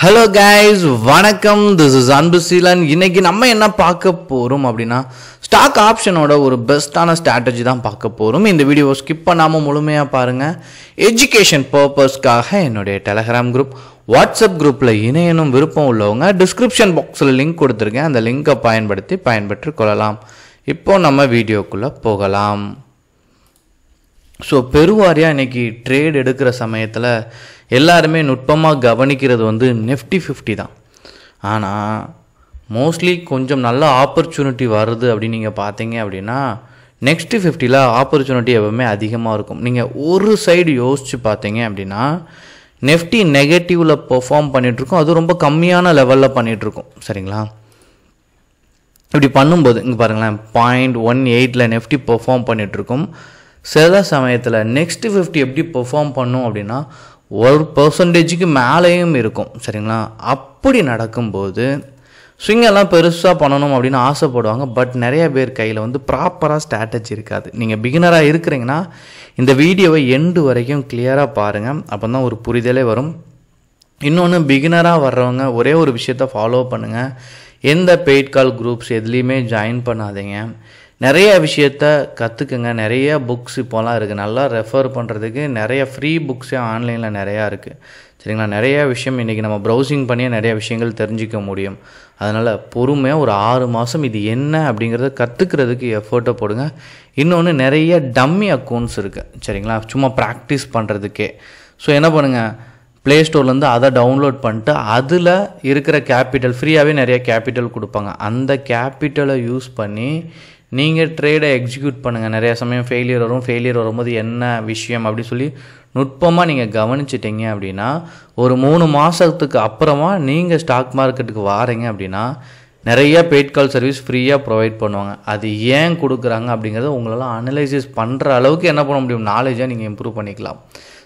hello guys வணக்கம் this is Anbu Seelan இன்னைக்கு நம்ம என்ன பார்க்க போகிறோம் அப்படின்னா ஸ்டாக் ஆப்ஷனோட ஒரு பெஸ்ட்டான ஸ்ட்ராட்டஜி தான் பார்க்க போகிறோம் இந்த வீடியோவை ஸ்கிப் பண்ணாமல் முழுமையாக பாருங்கள் எஜுகேஷன் பர்பஸ்க்காக என்னுடைய டெலகிராம் குரூப் வாட்ஸ்அப் குரூப்பில் இணையனும் விருப்பம் உள்ளவங்க டிஸ்கிரிப்ஷன் பாக்ஸில் லிங்க் கொடுத்துருக்கேன் அந்த லிங்கை பயன்படுத்தி பயன்பெற்று கொள்ளலாம் இப்போ நம்ம வீடியோக்குள்ளே போகலாம் ஸோ பெருவாரியாக இன்றைக்கி ட்ரேட் எடுக்கிற சமயத்தில் எல்லாருமே நுட்பமாக கவனிக்கிறது வந்து நிஃப்டி ஃபிஃப்டி தான் ஆனால் மோஸ்ட்லி கொஞ்சம் நல்ல ஆப்பர்ச்சுனிட்டி வருது அப்படின்னு நீங்கள் பார்த்தீங்க அப்படின்னா நெக்ஸ்ட்டு ஃபிஃப்டியில் ஆப்பர்ச்சுனிட்டி எப்பவுமே அதிகமாக இருக்கும் நீங்கள் ஒரு சைடு யோசித்து பார்த்தீங்க அப்படின்னா நெஃப்டி நெகட்டிவில் பெர்ஃபார்ம் பண்ணிகிட்ருக்கோம் அது ரொம்ப கம்மியான லெவலில் பண்ணிகிட்ருக்கோம் சரிங்களா இப்படி பண்ணும்போது இங்கே பாருங்களேன் பாயிண்ட் ஒன் எயிட்டில் நெஃப்டி பெர்ஃபார்ம் பண்ணிகிட்ருக்கோம் சில சமயத்தில் நெக்ஸ்ட்டு ஃபிஃப்டி எப்படி பெர்ஃபார்ம் பண்ணும் அப்படின்னா ஒரு பர்சன்டேஜுக்கு மேலேயும் இருக்கும் சரிங்களா அப்படி நடக்கும்போது ஸ்விங்கெல்லாம் பெருசாக பண்ணணும் அப்படின்னு ஆசைப்படுவாங்க பட் நிறைய பேர் கையில் வந்து ப்ராப்பராக ஸ்ட்ராட்டஜி இருக்காது நீங்கள் பிகினராக இருக்கிறீங்கன்னா இந்த வீடியோவை எண்டு வரைக்கும் கிளியராக பாருங்கள் அப்போ தான் ஒரு புரிதலே வரும் இன்னொன்று பிகினராக வர்றவங்க ஒரே ஒரு விஷயத்த ஃபாலோ பண்ணுங்கள் எந்த பெய்ட் கால் குரூப்ஸ் எதுலேயுமே ஜாயின் பண்ணாதீங்க நிறைய விஷயத்த கற்றுக்குங்க நிறைய புக்ஸ் இப்போலாம் இருக்குது நல்லா ரெஃபர் பண்ணுறதுக்கு நிறைய ஃப்ரீ புக்ஸே ஆன்லைனில் நிறையா இருக்குது சரிங்களா நிறைய விஷயம் இன்றைக்கி நம்ம ப்ரௌசிங் பண்ணியே நிறைய விஷயங்கள் தெரிஞ்சிக்க முடியும் அதனால் பொறுமையாக ஒரு ஆறு மாதம் இது என்ன அப்படிங்கிறத கற்றுக்கிறதுக்கு எஃபர்ட்டை போடுங்க இன்னொன்று நிறைய டம்மி அக்கௌண்ட்ஸ் இருக்குது சரிங்களா சும்மா ப்ராக்டிஸ் பண்ணுறதுக்கே ஸோ என்ன பண்ணுங்கள் ப்ளே ஸ்டோர்லேருந்து அதை டவுன்லோட் பண்ணிட்டு அதில் இருக்கிற கேபிட்டல் ஃப்ரீயாகவே நிறைய கேபிட்டல் கொடுப்பாங்க அந்த கேபிட்டலை யூஸ் பண்ணி நீங்கள் ட்ரேடை எக்ஸிக்யூட் பண்ணுங்கள் நிறையா சமயம் ஃபெயிலியர் வரும் ஃபெயிலியர் வரும்போது என்ன விஷயம் அப்படின்னு சொல்லி நுட்பமாக நீங்கள் கவனிச்சிட்டிங்க அப்படின்னா ஒரு மூணு மாதத்துக்கு அப்புறமா நீங்கள் ஸ்டாக் மார்க்கெட்டுக்கு வாரீங்க அப்படின்னா நிறையா பெய்ட் கால் சர்வீஸ் ஃப்ரீயாக ப்ரொவைட் பண்ணுவாங்க அது ஏன் கொடுக்குறாங்க அப்படிங்கிறத உங்களால் அனலைசிஸ் பண்ணுற அளவுக்கு என்ன பண்ண முடியும் நாலேஜாக நீங்கள் இம்ப்ரூவ் பண்ணிக்கலாம்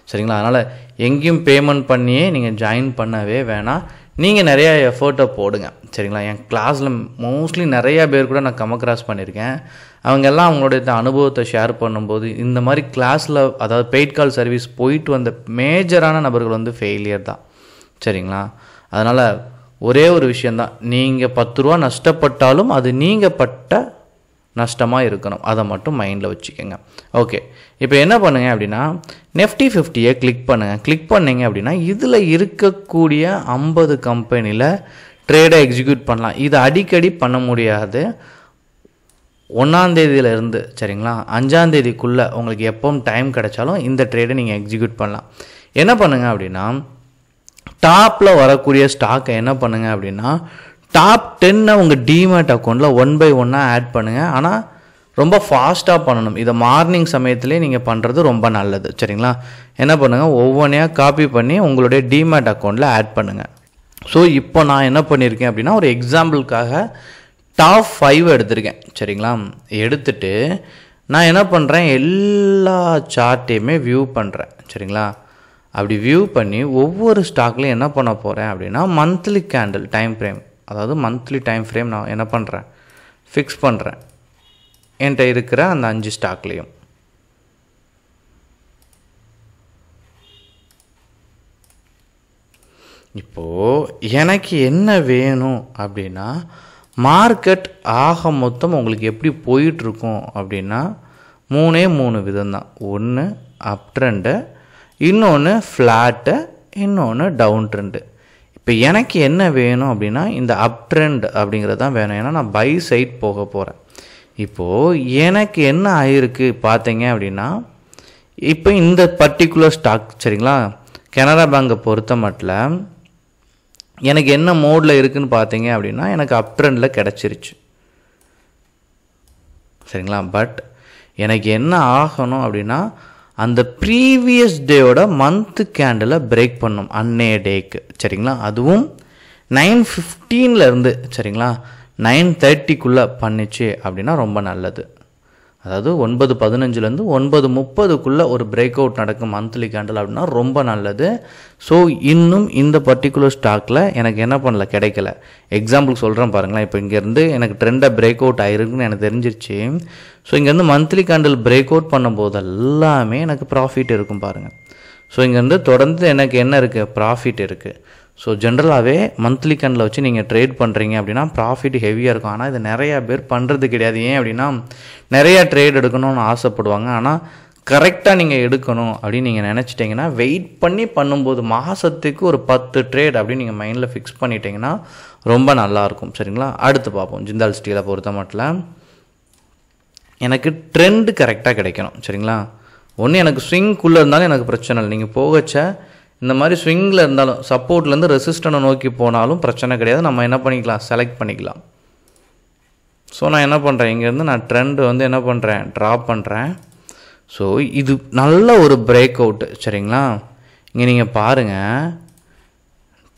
சரிங்களா அதனால் எங்கேயும் பேமெண்ட் பண்ணியே நீங்கள் ஜாயின் பண்ணவே வேணாம் நீங்கள் நிறையா எஃபோர்ட்டை போடுங்க சரிங்களா என் கிளாஸில் மோஸ்ட்லி நிறையா பேர் கூட நான் கம் அக்ராஸ் பண்ணியிருக்கேன் அவங்க எல்லாம் அவங்களுடைய அனுபவத்தை ஷேர் பண்ணும்போது இந்த மாதிரி கிளாஸில் அதாவது பெய்ட் கால் சர்வீஸ் போயிட்டு வந்த மேஜரான நபர்கள் வந்து ஃபெயிலியர் தான் சரிங்களா அதனால் ஒரே ஒரு விஷயந்தான் நீங்கள் பத்து ரூபா நஷ்டப்பட்டாலும் அது நீங்கள் பட்ட நஷ்டமாக இருக்கணும் அதை மட்டும் மைண்டில் வச்சுக்கோங்க ஓகே இப்போ என்ன பண்ணுங்க அப்படின்னா நெஃப்டி ஃபிஃப்டியை கிளிக் பண்ணுங்கள் கிளிக் பண்ணிங்க அப்படின்னா இதில் இருக்கக்கூடிய ஐம்பது கம்பெனியில் ட்ரேடை எக்ஸிக்யூட் பண்ணலாம் இது அடிக்கடி பண்ண முடியாது ஒன்றாந்தேதியிலேருந்து சரிங்களா அஞ்சாந்தேதிக்குள்ளே உங்களுக்கு எப்போவும் டைம் கிடைச்சாலும் இந்த ட்ரேடை நீங்கள் எக்ஸிக்யூட் பண்ணலாம் என்ன பண்ணுங்கள் அப்படின்னா டாப்பில் வரக்கூடிய ஸ்டாக்கை என்ன பண்ணுங்கள் அப்படின்னா டாப் டென்னை உங்கள் டிமேட் அக்கௌண்ட்டில் ஒன் பை ஒன்னாக ஆட் பண்ணுங்கள் ஆனால் ரொம்ப ஃபாஸ்ட்டாக பண்ணணும் இதை மார்னிங் சமயத்துலேயே நீங்கள் பண்ணுறது ரொம்ப நல்லது சரிங்களா என்ன பண்ணுங்கள் ஒவ்வொன்றையாக காப்பி பண்ணி உங்களுடைய டிமேட் அக்கௌண்ட்டில் ஆட் பண்ணுங்கள் ஸோ இப்போ நான் என்ன பண்ணியிருக்கேன் அப்படின்னா ஒரு எக்ஸாம்பிளுக்காக டாப் ஃபைவ் எடுத்திருக்கேன் சரிங்களா எடுத்துட்டு நான் என்ன பண்ணுறேன் எல்லா சார்ட்டையுமே வியூ பண்ணுறேன் சரிங்களா அப்படி வியூ பண்ணி ஒவ்வொரு ஸ்டாக்லையும் என்ன பண்ண போகிறேன் அப்படின்னா மந்த்லி கேண்டில் டைம் ஃப்ரேம் அதாவது மந்த்லி டைம் ஃப்ரேம் நான் என்ன பண்ணுறேன் ஃபிக்ஸ் பண்ணுறேன் என்கிட்ட இருக்கிற அந்த அஞ்சு ஸ்டாக்லேயும் இப்போது எனக்கு என்ன வேணும் அப்படின்னா மார்க்கெட் ஆக மொத்தம் உங்களுக்கு எப்படி போயிட்டுருக்கும் அப்படின்னா மூணே மூணு விதம்தான் ஒன்று அப் ட்ரெண்டு இன்னொன்று ஃப்ளாட்டு இன்னொன்று டவுன் ட்ரெண்டு இப்போ எனக்கு என்ன வேணும் அப்படின்னா இந்த அப் ட்ரெண்ட் அப்படிங்கிறது தான் வேணும் ஏன்னா நான் பை சைட் போக போகிறேன் இப்போது எனக்கு என்ன ஆயிருக்கு பார்த்தீங்க அப்படின்னா இப்போ இந்த பர்டிகுலர் ஸ்டாக் சரிங்களா கனரா பேங்கை பொறுத்த மட்டும் எனக்கு என்ன மோடில் இருக்குதுன்னு பார்த்தீங்க அப்படின்னா எனக்கு அப் ட்ரெண்டில் கிடச்சிருச்சு சரிங்களா பட் எனக்கு என்ன ஆகணும் அப்படின்னா அந்த ப்ரீவியஸ் டேயோட மந்த்து கேண்டலை பிரேக் பண்ணும் அன்னைய டேக்கு சரிங்களா அதுவும் நைன் இருந்து சரிங்களா நைன் தேர்ட்டிக்குள்ளே பண்ணிச்சு அப்படின்னா ரொம்ப நல்லது அதாவது ஒன்பது பதினஞ்சுலேருந்து ஒன்பது முப்பதுக்குள்ளே ஒரு பிரேக் அவுட் நடக்கும் மந்த்லி கேண்டில் அப்படின்னா ரொம்ப நல்லது ஸோ இன்னும் இந்த பர்டிகுலர் ஸ்டாக்கில் எனக்கு என்ன பண்ணல கிடைக்கல எக்ஸாம்பிள் சொல்கிறேன் பாருங்களேன் இப்போ இங்கேருந்து எனக்கு ட்ரெண்டாக பிரேக் அவுட் ஆயிருக்குன்னு எனக்கு தெரிஞ்சிருச்சு ஸோ இங்கேருந்து மந்த்லி கேண்டில் பிரேக் அவுட் பண்ணும்போது எல்லாமே எனக்கு ப்ராஃபிட் இருக்கும் பாருங்கள் ஸோ இங்கேருந்து தொடர்ந்து எனக்கு என்ன இருக்குது ப்ராஃபிட் இருக்குது ஸோ ஜென்ரலாகவே மந்த்லி கண்டில் வச்சு நீங்கள் ட்ரேட் பண்ணுறீங்க அப்படின்னா ப்ராஃபிட் ஹெவியாக இருக்கும் ஆனால் இது நிறையா பேர் பண்ணுறது கிடையாது ஏன் அப்படின்னா நிறையா ட்ரேட் எடுக்கணும்னு ஆசைப்படுவாங்க ஆனால் கரெக்டாக நீங்கள் எடுக்கணும் அப்படின்னு நீங்கள் நினச்சிட்டிங்கன்னா வெயிட் பண்ணி பண்ணும்போது மாதத்துக்கு ஒரு பத்து ட்ரேட் அப்படின்னு நீங்கள் மைண்டில் ஃபிக்ஸ் பண்ணிட்டீங்கன்னா ரொம்ப நல்லாயிருக்கும் சரிங்களா அடுத்து பார்ப்போம் ஜிந்தால் ஸ்டீலை பொறுத்த மட்டும் எனக்கு ட்ரெண்டு கரெக்டாக கிடைக்கணும் சரிங்களா ஒன்று எனக்கு ஸ்விங்குள்ளே இருந்தாலும் எனக்கு பிரச்சனை இல்லை நீங்கள் போகச்ச இந்த மாதிரி ஸ்விங்கில் இருந்தாலும் சப்போர்ட்லேருந்து ரெசிஸ்டனை நோக்கி போனாலும் பிரச்சனை கிடையாது நம்ம என்ன பண்ணிக்கலாம் செலக்ட் பண்ணிக்கலாம் ஸோ நான் என்ன பண்ணுறேன் இங்கேருந்து நான் ட்ரெண்டு வந்து என்ன பண்ணுறேன் ட்ராப் பண்ணுறேன் ஸோ இது நல்ல ஒரு பிரேக் அவுட்டு சரிங்களா இங்கே நீங்கள் பாருங்கள்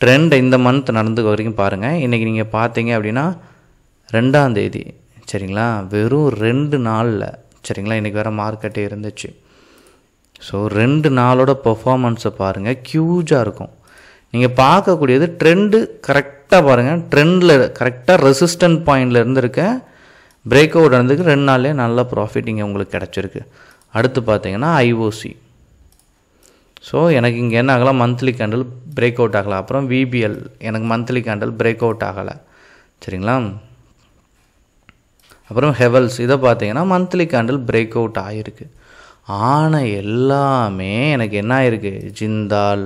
ட்ரெண்ட் இந்த மந்த் நடந்து வரைக்கும் பாருங்கள் இன்றைக்கி நீங்கள் பார்த்தீங்க அப்படின்னா ரெண்டாந்தேதி சரிங்களா வெறும் ரெண்டு நாளில் சரிங்களா இன்றைக்கி வேறு மார்க்கெட்டே இருந்துச்சு ஸோ ரெண்டு நாளோட பர்ஃபாமன்ஸை பாருங்கள் க்யூஜாக இருக்கும் நீங்கள் பார்க்கக்கூடியது ட்ரெண்டு கரெக்டாக பாருங்கள் ட்ரெண்டில் கரெக்டாக ரெசிஸ்டன்ட் பாயிண்டில் இருந்துருக்க பிரேக் அவுட் ஆனதுக்கு ரெண்டு நாள்லேயே நல்ல ப்ராஃபிட் இங்கே உங்களுக்கு கிடச்சிருக்கு அடுத்து பார்த்தீங்கன்னா ஐஓசி ஸோ எனக்கு இங்கே என்ன ஆகலாம் மந்த்லி கேண்டில் பிரேக் அவுட் ஆகலை அப்புறம் விபிஎல் எனக்கு மந்த்லி கேண்டில் பிரேக் அவுட் ஆகலை சரிங்களா அப்புறம் ஹெவல்ஸ் இதை பார்த்தீங்கன்னா மந்த்லி கேண்டில் பிரேக் அவுட் ஆகிருக்கு ஆனால் எல்லாமே எனக்கு என்ன ஆயிருக்கு ஜிந்தால்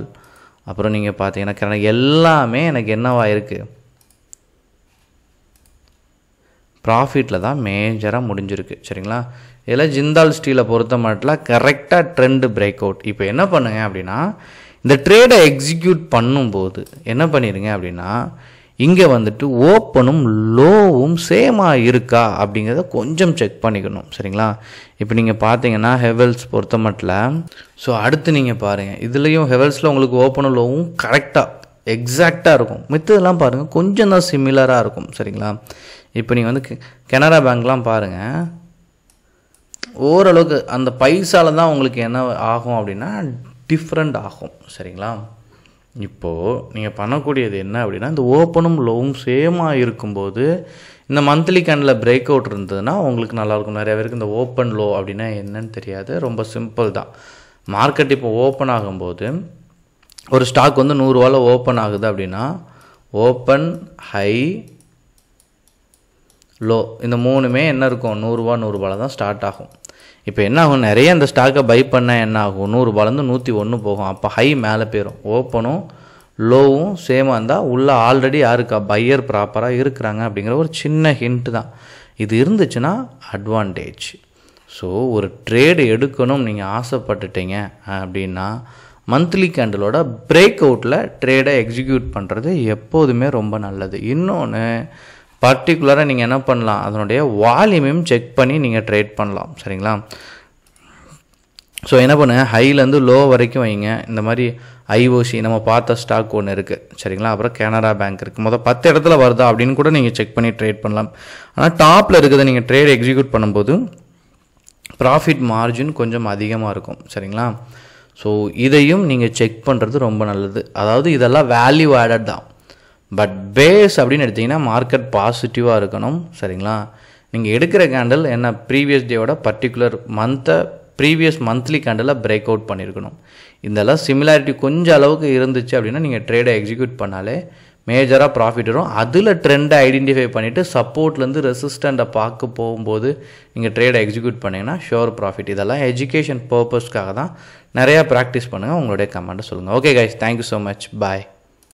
அப்புறம் நீங்கள் பார்த்தீங்கன்னா கரெக்டாக எல்லாமே எனக்கு என்னவாக இருக்குது ப்ராஃபிட்டில் தான் மேஜராக முடிஞ்சிருக்கு சரிங்களா இதில் ஜிந்தால் ஸ்டீலை பொறுத்த மட்டும் கரெக்டாக ட்ரெண்டு பிரேக் அவுட் இப்போ என்ன பண்ணுங்க அப்படின்னா இந்த ட்ரேடை எக்ஸிக்யூட் பண்ணும்போது என்ன பண்ணிடுங்க அப்படின்னா இங்கே வந்துட்டு ஓப்பனும் லோவும் சேமாக இருக்கா அப்படிங்கிறத கொஞ்சம் செக் பண்ணிக்கணும் சரிங்களா இப்போ நீங்கள் பார்த்தீங்கன்னா ஹெவல்ஸ் பொறுத்த மட்டில் ஸோ அடுத்து நீங்கள் பாருங்கள் இதுலேயும் ஹெவல்ஸில் உங்களுக்கு ஓப்பனும் லோவும் கரெக்டாக எக்ஸாக்டாக இருக்கும் மித்ததெல்லாம் பாருங்கள் கொஞ்சம் தான் சிமிலராக இருக்கும் சரிங்களா இப்போ நீங்கள் வந்து கெனரா பேங்க்லாம் பாருங்கள் ஓரளவுக்கு அந்த பைசாவில் தான் உங்களுக்கு என்ன ஆகும் அப்படின்னா டிஃப்ரெண்ட் ஆகும் சரிங்களா இப்போது நீங்கள் பண்ணக்கூடியது என்ன அப்படின்னா இந்த ஓப்பனும் லோவும் சேமாக இருக்கும்போது இந்த மந்த்லி கேண்டில் பிரேக் அவுட் இருந்ததுன்னா உங்களுக்கு நல்லாயிருக்கும் நிறைய பேருக்கு இந்த ஓப்பன் லோ அப்படின்னா என்னன்னு தெரியாது ரொம்ப சிம்பிள் தான் மார்க்கெட் இப்போ ஓப்பன் ஆகும்போது ஒரு ஸ்டாக் வந்து நூறுரூவாவில் ஓப்பன் ஆகுது அப்படின்னா ஓப்பன் ஹை லோ இந்த மூணுமே என்ன இருக்கும் நூறுரூவா நூறுரூவாவில் தான் ஸ்டார்ட் ஆகும் இப்போ என்ன ஆகும் நிறைய அந்த ஸ்டாக்கை பை பண்ணால் என்ன ஆகும் நூறுரூபாலேருந்து நூற்றி ஒன்று போகும் அப்போ ஹை மேலே போயிடும் ஓப்பனும் லோவும் சேமாக இருந்தால் உள்ளே ஆல்ரெடி யாருக்கா பையர் ப்ராப்பராக இருக்கிறாங்க அப்படிங்கிற ஒரு சின்ன ஹிண்ட்டு தான் இது இருந்துச்சுன்னா அட்வான்டேஜ் ஸோ ஒரு ட்ரேடு எடுக்கணும் நீங்கள் ஆசைப்பட்டுட்டீங்க அப்படின்னா மந்த்லி கேண்டலோட பிரேக் அவுட்டில் ட்ரேடை எக்ஸிக்யூட் பண்ணுறது எப்போதுமே ரொம்ப நல்லது இன்னொன்று பர்டிகுலராக நீங்கள் என்ன பண்ணலாம் அதனுடைய வால்யூமையும் செக் பண்ணி நீங்கள் ட்ரேட் பண்ணலாம் சரிங்களா ஸோ என்ன பண்ணுங்க ஹைலேருந்து லோ வரைக்கும் வைங்க இந்த மாதிரி ஐஓசி நம்ம பார்த்த ஸ்டாக் ஒன்று இருக்குது சரிங்களா அப்புறம் கனரா பேங்க் இருக்குது மொதல் பத்து இடத்துல வருதா அப்படின்னு கூட நீங்கள் செக் பண்ணி ட்ரேட் பண்ணலாம் ஆனால் டாப்பில் இருக்கிறத நீங்கள் ட்ரேட் எக்ஸிக்யூட் பண்ணும்போது ப்ராஃபிட் மார்ஜின் கொஞ்சம் அதிகமாக இருக்கும் சரிங்களா ஸோ இதையும் நீங்கள் செக் பண்ணுறது ரொம்ப நல்லது அதாவது இதெல்லாம் வேல்யூ ஆடட் தான் பட் பேஸ் அப்படின்னு எடுத்திங்கன்னா மார்க்கெட் பாசிட்டிவாக இருக்கணும் சரிங்களா நீங்கள் எடுக்கிற கேண்டில் என்ன ப்ரீவியஸ் டேவோட பர்டிகுலர் மந்த்தை previous monthly candle break out பண்ணியிருக்கணும் இதெல்லாம் சிமிலாரிட்டி கொஞ்சம் அளவுக்கு இருந்துச்சு அப்படின்னா நீங்கள் ட்ரேடை எக்ஸிக்யூட் பண்ணாலே மேஜராக ப்ராஃபிட் வரும் அதில் ட்ரெண்டை ஐடென்டிஃபை பண்ணிவிட்டு சப்போர்ட்லேருந்து ரெசிஸ்டண்ட்டை பார்க்க போகும்போது நீங்கள் ட்ரேடை எக்ஸிக்யூட் பண்ணிங்கன்னா ஷோர் ப்ராஃபிட் இதெல்லாம் எஜுகேஷன் பர்பஸ்க்காக தான் நிறையா ப்ராக்டிஸ் பண்ணுங்கள் உங்களுடைய கமெண்ட்டை சொல்லுங்கள் okay guys thank you so much பாய்